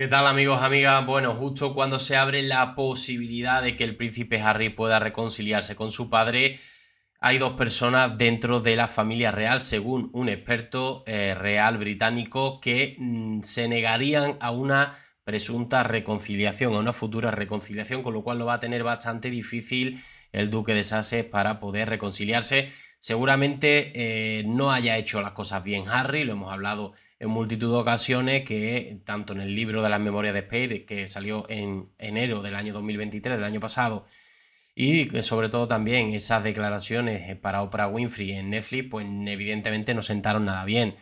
¿Qué tal amigos, amigas? Bueno, justo cuando se abre la posibilidad de que el príncipe Harry pueda reconciliarse con su padre, hay dos personas dentro de la familia real, según un experto eh, real británico, que mm, se negarían a una presunta reconciliación, a una futura reconciliación, con lo cual lo va a tener bastante difícil el duque de Sussex para poder reconciliarse. Seguramente eh, no haya hecho las cosas bien Harry, lo hemos hablado en multitud de ocasiones que tanto en el libro de las memorias de Speer, que salió en enero del año 2023, del año pasado, y sobre todo también esas declaraciones eh, para Oprah Winfrey en Netflix, pues evidentemente no sentaron nada bien.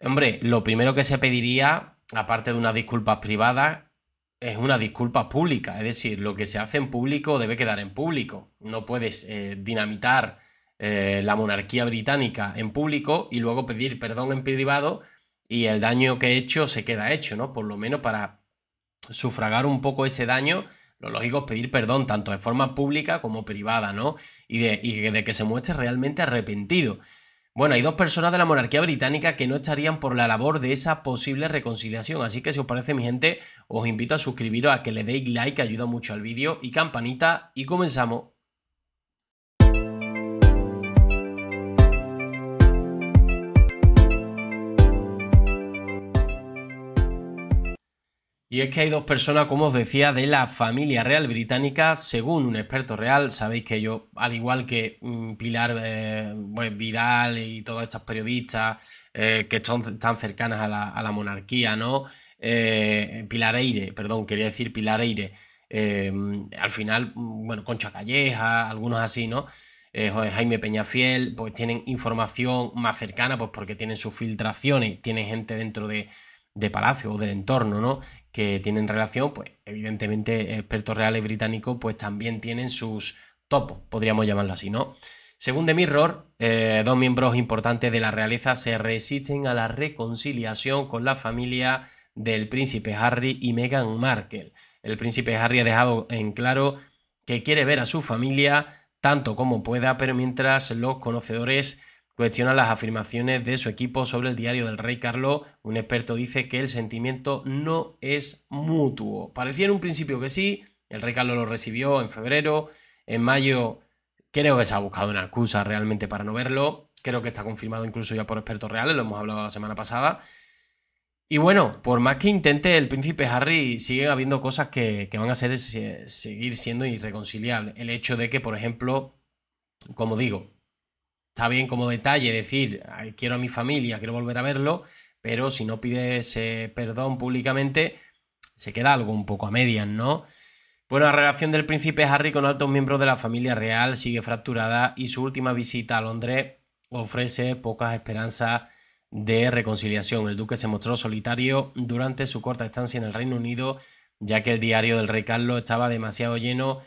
Hombre, lo primero que se pediría, aparte de unas disculpas privadas, es una disculpa pública. Es decir, lo que se hace en público debe quedar en público. No puedes eh, dinamitar eh, la monarquía británica en público y luego pedir perdón en privado y el daño que he hecho se queda hecho, ¿no? Por lo menos para sufragar un poco ese daño, lo lógico es pedir perdón tanto de forma pública como privada, ¿no? Y de, y de que se muestre realmente arrepentido. Bueno, hay dos personas de la monarquía británica que no estarían por la labor de esa posible reconciliación, así que si os parece mi gente, os invito a suscribiros, a que le deis like, ayuda mucho al vídeo y campanita y comenzamos. Y es que hay dos personas, como os decía, de la familia real británica, según un experto real. Sabéis que yo, al igual que mm, Pilar eh, pues, Vidal y todas estas periodistas eh, que están tan cercanas a la, monarquía, ¿no? Eh, Pilar Eire, perdón, quería decir Pilar Eire. al final, mm, bueno, Concha Calleja, algunos así, ¿no? Jaime Peñafiel, pues tienen información más cercana, pues porque tienen sus filtraciones, tienen gente dentro de de Palacio o del entorno, ¿no? Que tienen relación, pues evidentemente expertos reales británicos pues también tienen sus topos, podríamos llamarlo así, ¿no? Según The Mirror, eh, dos miembros importantes de la realeza se resisten a la reconciliación con la familia del príncipe Harry y Meghan Markle. El príncipe Harry ha dejado en claro que quiere ver a su familia tanto como pueda, pero mientras los conocedores Cuestiona las afirmaciones de su equipo sobre el diario del rey Carlos. Un experto dice que el sentimiento no es mutuo. Parecía en un principio que sí, el rey Carlos lo recibió en febrero, en mayo creo que se ha buscado una excusa realmente para no verlo, creo que está confirmado incluso ya por expertos reales, lo hemos hablado la semana pasada. Y bueno, por más que intente el príncipe Harry, sigue habiendo cosas que, van a ser, seguir siendo irreconciliables. El hecho de que, por ejemplo, como digo, está bien como detalle decir, quiero a mi familia, quiero volver a verlo, pero si no pides ese perdón públicamente, se queda algo un poco a medias, ¿no? Bueno, la relación del príncipe Harry con altos miembros de la familia real sigue fracturada y su última visita a Londres ofrece pocas esperanzas de reconciliación. El duque se mostró solitario durante su corta estancia en el Reino Unido, ya que el diario del rey Carlos estaba demasiado lleno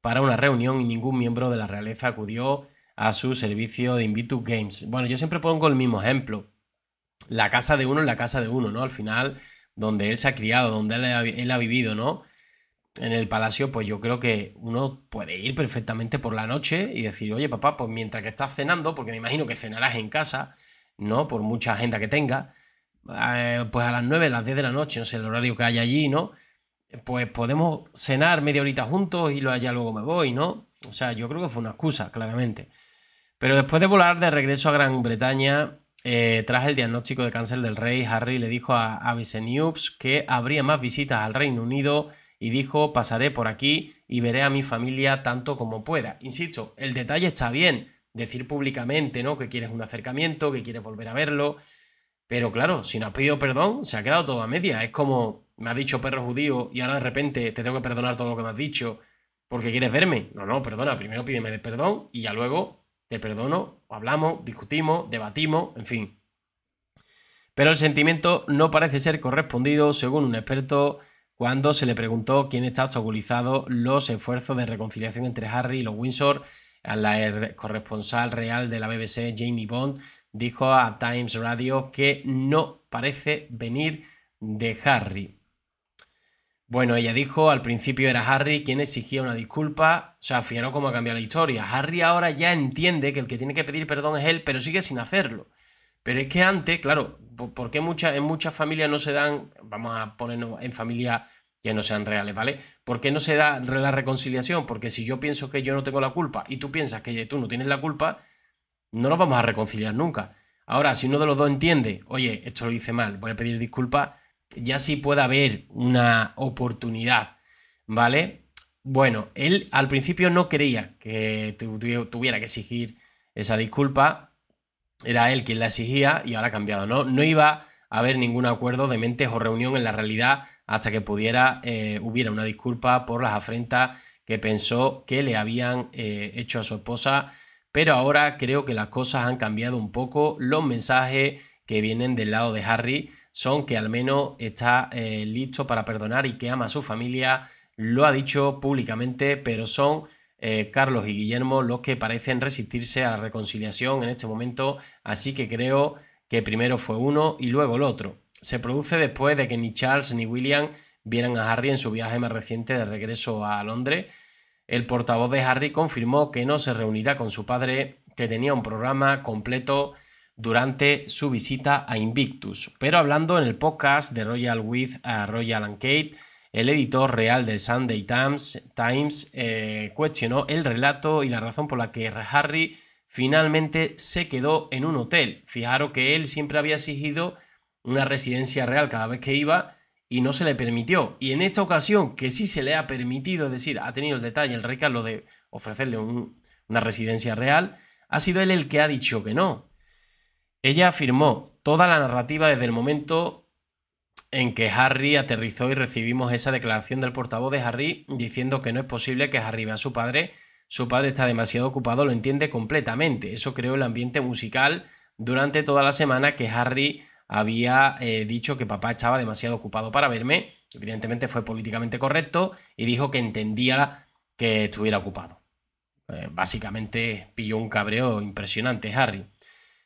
para una reunión y ningún miembro de la realeza acudió a su servicio de Invito Games. Bueno, yo siempre pongo el mismo ejemplo. La casa de uno en la casa de uno, ¿no? Al final, donde él se ha criado, donde él ha, vivido, ¿no? en el palacio, pues yo creo que uno puede ir perfectamente por la noche y decir, oye papá, pues mientras que estás cenando, porque me imagino que cenarás en casa, ¿no? Por mucha agenda que tenga, eh, pues a las 9, a las 10 de la noche, no sé el horario que hay allí, ¿no? Pues podemos cenar media horita juntos y ya luego me voy, ¿no? O sea, yo creo que fue una excusa, claramente. Pero después de volar de regreso a Gran Bretaña, eh, tras el diagnóstico de cáncer del rey, Harry le dijo a, ABC News que habría más visitas al Reino Unido y dijo pasaré por aquí y veré a mi familia tanto como pueda. Insisto, el detalle está bien, decir públicamente ¿no? que quieres un acercamiento, que quieres volver a verlo, pero claro, si no has pedido perdón, se ha quedado todo a media. Es como me ha dicho perro judío y ahora de repente te tengo que perdonar todo lo que me has dicho porque quieres verme. No, no, perdona, primero pídeme perdón y ya luego te perdono, hablamos, discutimos, debatimos, en fin. Pero el sentimiento no parece ser correspondido, según un experto, cuando se le preguntó quién está obstaculizado los esfuerzos de reconciliación entre Harry y los Windsor. La er-, corresponsal real de la BBC, Jamie Bond, dijo a Times Radio que no parece venir de Harry. Bueno, ella dijo, al principio era Harry quien exigía una disculpa, o sea, fijaros cómo ha cambiado la historia. Harry ahora ya entiende que el que tiene que pedir perdón es él, pero sigue sin hacerlo. Pero es que antes, claro, ¿por qué en muchas familias no se dan, vamos a ponernos en familias que no sean reales, ¿vale? ¿Por qué no se da la reconciliación? Porque si yo pienso que yo no tengo la culpa y tú piensas que tú no tienes la culpa, no nos vamos a reconciliar nunca. Ahora, si uno de los dos entiende, oye, esto lo hice mal, voy a pedir disculpas, ya sí puede haber una oportunidad, ¿vale? Bueno, él al principio no quería que tuviera que exigir esa disculpa, era él quien la exigía y ahora ha cambiado, ¿no? No iba a haber ningún acuerdo de mentes o reunión en la realidad hasta que pudiera, eh, hubiera una disculpa por las afrentas que pensó que le habían eh, hecho a su esposa, pero ahora creo que las cosas han cambiado un poco, los mensajes que vienen del lado de Harry son que al menos está eh, listo para perdonar y que ama a su familia, lo ha dicho públicamente, pero son eh, Carlos y Guillermo los que parecen resistirse a la reconciliación en este momento, así que creo que primero fue uno y luego el otro. Se produce después de que ni Charles ni William vieran a Harry en su viaje más reciente de regreso a Londres. El portavoz de Harry confirmó que no se reunirá con su padre, que tenía un programa completo durante su visita a Invictus. Pero hablando en el podcast de Royal With a Royal and Kate, el editor real del Sunday Times, Times eh, cuestionó el relato y la razón por la que Harry finalmente se quedó en un hotel. Fijaros que él siempre había exigido una residencia real cada vez que iba y no se le permitió. Y en esta ocasión, que sí se le ha permitido, es decir, ha tenido el detalle el rey Carlos de ofrecerle una residencia real, ha sido él el que ha dicho que no. Ella afirmó toda la narrativa desde el momento en que Harry aterrizó y recibimos esa declaración del portavoz de Harry diciendo que no es posible que Harry vea a su padre. Su padre está demasiado ocupado, lo entiende completamente. Eso creó el ambiente musical durante toda la semana que Harry había eh, dicho que papá estaba demasiado ocupado para verme. Evidentemente fue políticamente correcto y dijo que entendía que estuviera ocupado. Eh, básicamente pilló un cabreo impresionante Harry.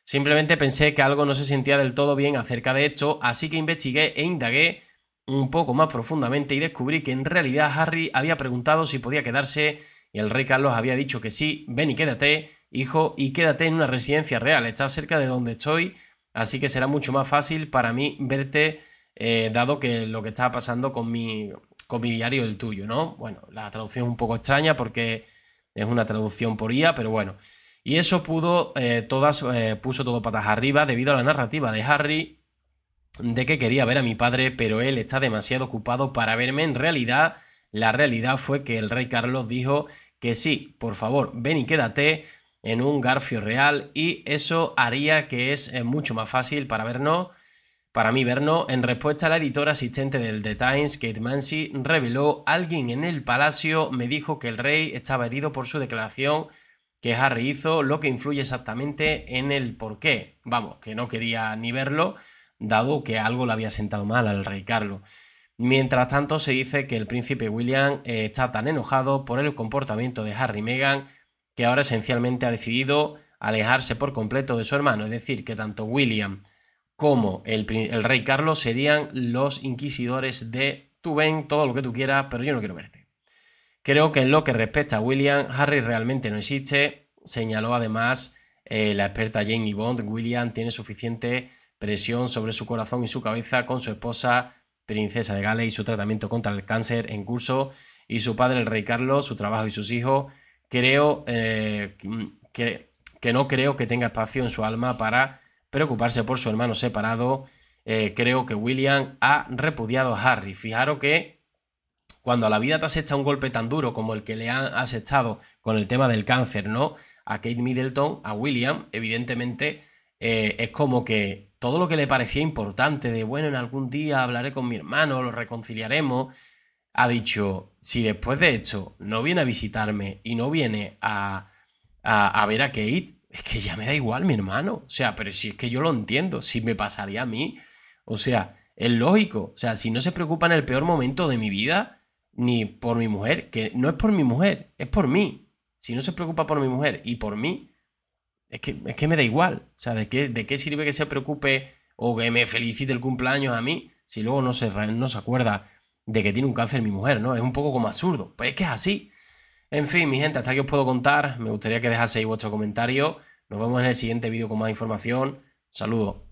Simplemente pensé que algo no se sentía del todo bien acerca de esto, así que investigué e indagué un poco más profundamente y descubrí que en realidad Harry había preguntado si podía quedarse y el rey Carlos había dicho que sí, ven y quédate, hijo, y quédate en una residencia real, está cerca de donde estoy, así que será mucho más fácil para mí verte, eh, dado que lo que estaba pasando con mi, con mi diario el tuyo, ¿no? Bueno, la traducción es un poco extraña porque es una traducción por IA, pero bueno. Y eso pudo, eh, todas, eh, puso todo patas arriba debido a la narrativa de Harry de que quería ver a mi padre, pero él está demasiado ocupado para verme. En realidad, la realidad fue que el rey Carlos dijo que sí, por favor, ven y quédate en un garfio real y eso haría que es eh, mucho más fácil para vernos para mí no. en respuesta a la editora asistente del The Times, Kate Mansi, reveló alguien en el palacio me dijo que el rey estaba herido por su declaración que Harry hizo, lo que influye exactamente en el por qué. Vamos, que no quería ni verlo, dado que algo le había sentado mal al rey Carlos. Mientras tanto, se dice que el príncipe William eh, está tan enojado por el comportamiento de Harry y Meghan que ahora esencialmente ha decidido alejarse por completo de su hermano, es decir, que tanto William como el, rey Carlos serían los inquisidores de tú ven todo lo que tú quieras, pero yo no quiero verte. Creo que en lo que respecta a William, Harry realmente no existe, señaló además eh, la experta Jamie Bond. William tiene suficiente presión sobre su corazón y su cabeza con su esposa, princesa de Gales, y su tratamiento contra el cáncer en curso, y su padre, el rey Carlos, su trabajo y sus hijos. Creo eh, que, no creo que tenga espacio en su alma para preocuparse por su hermano separado. Eh, creo que William ha repudiado a Harry. Fijaros que cuando a la vida te echado un golpe tan duro como el que le han echado con el tema del cáncer, ¿no? A Kate Middleton, a William, evidentemente eh, es como que todo lo que le parecía importante, de bueno, en algún día hablaré con mi hermano, lo reconciliaremos, ha dicho, si después de esto no viene a visitarme y no viene a, a ver a Kate, es que ya me da igual mi hermano. O sea, pero si es que yo lo entiendo, si me pasaría a mí. O sea, es lógico. O sea, si no se preocupa en el peor momento de mi vida, ni por mi mujer, que no es por mi mujer, es por mí. Si no se preocupa por mi mujer y por mí, es que, es que me da igual. O sea, ¿de qué, sirve que se preocupe o que me felicite el cumpleaños a mí si luego no se, no se acuerda de que tiene un cáncer mi mujer, ¿no? Es un poco como absurdo. Pues es que es así. En fin, mi gente, hasta aquí os puedo contar. Me gustaría que dejaseis vuestro comentario. Nos vemos en el siguiente vídeo con más información. Saludos.